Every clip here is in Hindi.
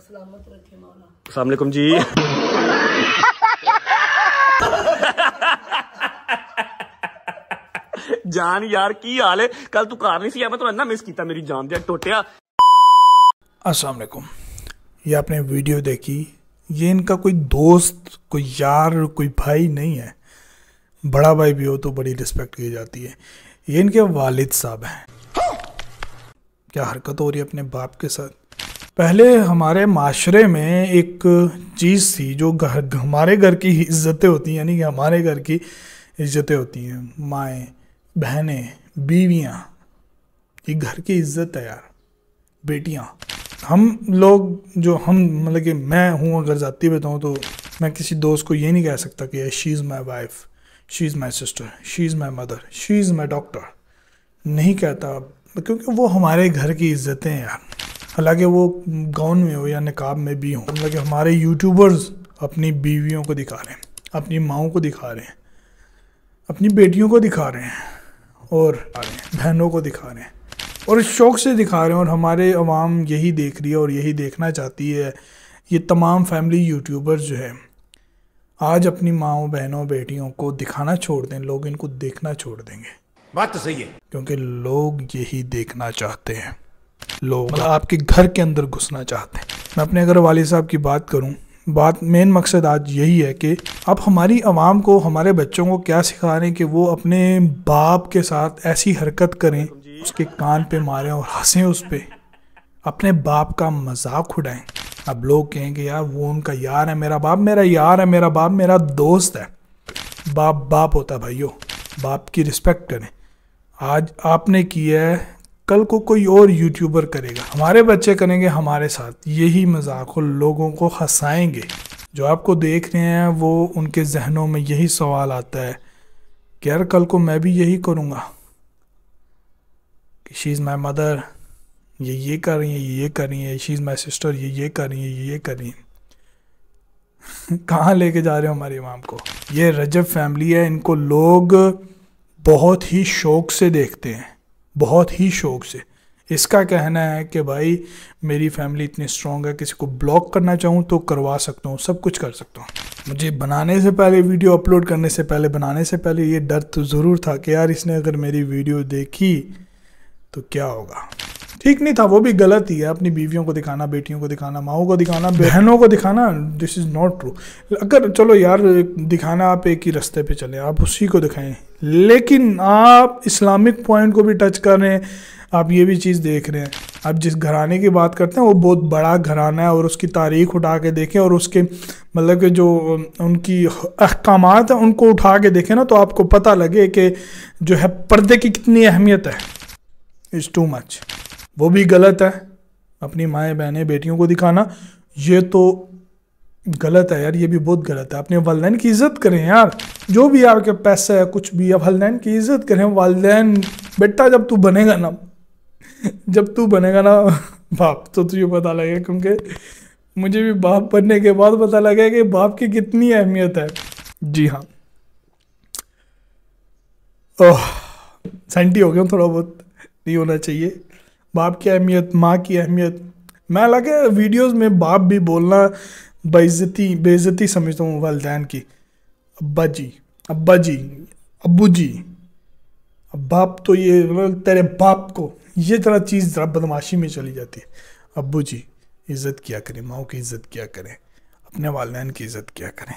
लोग सलामत रखे जी जान यार की हाल है कल तू कार नहीं सी मैं ਮੈਂ इन्ना मिस किया मेरी जान दिया टोटिया असलम ये आपने वीडियो देखी ये इनका कोई दोस्त कोई यार कोई भाई नहीं है बड़ा भाई भी हो तो बड़ी रिस्पेक्ट की जाती है ये इनके वालिद साहब हैं क्या हरकत हो रही है अपने बाप के साथ पहले हमारे माशरे में एक चीज़ थी जो घर हमारे घर की इज्जतें होती हैं यानी कि हमारे घर की इज्जतें होती हैं माएँ बहनें बीवियाँ ये घर की इज्जत है यार बेटियाँ हम लोग जो हम मतलब कि मैं हूँ अगर ज़ाती बताऊँ तो मैं किसी दोस्त को ये नहीं कह सकता कि she is my wife she is my sister she is my mother she is my doctor नहीं कहता क्योंकि वो हमारे घर की इज्जतें हैं यार हालांकि वो गाउन में हो या नकाब में भी हो मतलब हमारे यूट्यूबर्स अपनी बीवियों को दिखा रहे हैं अपनी माओ को दिखा रहे हैं अपनी बेटियों को दिखा रहे हैं और बहनों को दिखा रहे हैं और शौक से दिखा रहे हैं और हमारे आवाम यही देख रही है और यही देखना चाहती है ये तमाम फैमिली यूट्यूबर्स जो है आज अपनी माओ बहनों बेटियों को दिखाना छोड़ दें लोग इनको देखना छोड़ देंगे बात तो सही है क्योंकि लोग यही देखना चाहते हैं लोग मतलब आपके घर के अंदर घुसना चाहते हैं मैं अपने अगर वाले साहब की बात करूँ बात मेन मकसद आज यही है कि आप हमारी आवाम को हमारे बच्चों को क्या सिखा रहे हैं कि वो अपने बाप के साथ ऐसी हरकत करें उसके कान पे मारें और हंसें उस पर अपने बाप का मजाक उड़ाएं अब लोग कहें कि यार वो उनका यार है मेरा बाप मेरा यार है मेरा बाप मेरा दोस्त है बाप बाप होता भाइयों बाप की रिस्पेक्ट करें आज आपने की है कल को कोई और यूट्यूबर करेगा हमारे बच्चे करेंगे हमारे साथ यही मजाक और लोगों को हंसाएंगे जो आपको देख रहे हैं वो उनके जहनों में यही सवाल आता है कि यार कल को मैं भी यही करूँगा कि शी इज़ माई मदर ये ये कर रही है ये ये कर रही है शी इज़ माई सिस्टर ये ये कर रही है ये ये कर रही है कहाँ लेके जा रहे हो हमारे इमाम को ये रजब फैमिली है इनको लोग बहुत ही शौक से देखते हैं बहुत ही शौक से इसका कहना है कि भाई मेरी फैमिली इतनी स्ट्रॉन्ग है किसी को ब्लॉक करना चाहूँ तो करवा सकता हूँ सब कुछ कर सकता हूँ मुझे बनाने से पहले वीडियो अपलोड करने से पहले बनाने से पहले ये डर तो ज़रूर था कि यार इसने अगर मेरी वीडियो देखी तो क्या होगा ठीक नहीं था वो भी गलत ही है अपनी बीवियों को दिखाना बेटियों को दिखाना माओ को दिखाना बहनों को दिखाना दिस इज़ नॉट ट्रू अगर चलो यार दिखाना आप एक ही रास्ते पे चले आप उसी को दिखाएं लेकिन आप इस्लामिक पॉइंट को भी टच कर रहे हैं आप ये भी चीज़ देख रहे हैं आप जिस घराने की बात करते हैं वो बहुत बड़ा घराना है और उसकी तारीख उठा के देखें और उसके मतलब के जो उनकी अहकाम हैं उनको उठा के देखें ना तो आपको पता लगे कि जो है पर्दे की कितनी अहमियत है इज़ टू मच वो भी गलत है अपनी माएँ बहनें बेटियों को दिखाना ये तो गलत है यार ये भी बहुत गलत है अपने वालदेन की इज्जत करें यार जो भी आपके पैसा है कुछ भी अब वालदेन की इज्जत करें वालदेन बेटा जब तू बनेगा ना जब तू बनेगा ना बाप तो तुझे पता लगेगा क्योंकि मुझे भी बाप बनने के बाद पता लगेगा कि बाप की कितनी अहमियत है जी हाँ ओह सेंटी हो गया थोड़ा बहुत नहीं होना चाहिए बाप की अहमियत माँ की अहमियत मैं लगे वीडियोस में बाप भी बोलना बेइज्जती बेइज्जती समझता हूँ वालदेन की अब्बा जी अब्बा जी अबू जी अब बाप तो ये मतलब तेरे बाप को ये तरह चीज़ ज़रा बदमाशी में चली जाती है अबू जी इज़्ज़त किया करें माओ की इज़्ज़त किया करें अपने वालदेन की इज़्ज़त किया करें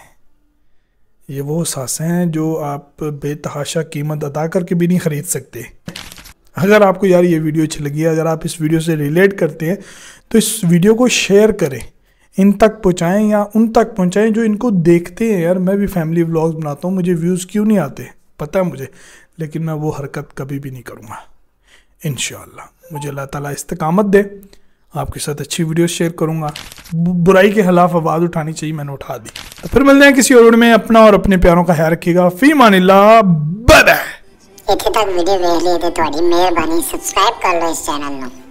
ये वो सासें हैं जो आप बेतहाशा कीमत अदा करके भी नहीं ख़रीद सकते अगर आपको यार ये वीडियो अच्छी लगी है अगर आप इस वीडियो से रिलेट करते हैं तो इस वीडियो को शेयर करें इन तक पहुँचाएँ या उन तक पहुँचाएँ जो इनको देखते हैं यार मैं भी फैमिली व्लॉग्स बनाता हूँ मुझे व्यूज़ क्यों नहीं आते पता है मुझे लेकिन मैं वो हरकत कभी भी नहीं करूँगा इन मुझे अल्लाह ताला इस्तकामत दे आपके साथ अच्छी वीडियो शेयर करूँगा बुराई के खिलाफ आवाज़ उठानी चाहिए मैंने उठा दी तो फिर मिलते हैं किसी और में अपना और अपने प्यारों का ख्याल रखिएगा फी मानिल्ला बाय इतने तक वीडियो देख लिए तो थोड़ी मेहरबानी सब्सक्राइब कर लो इस चैनल को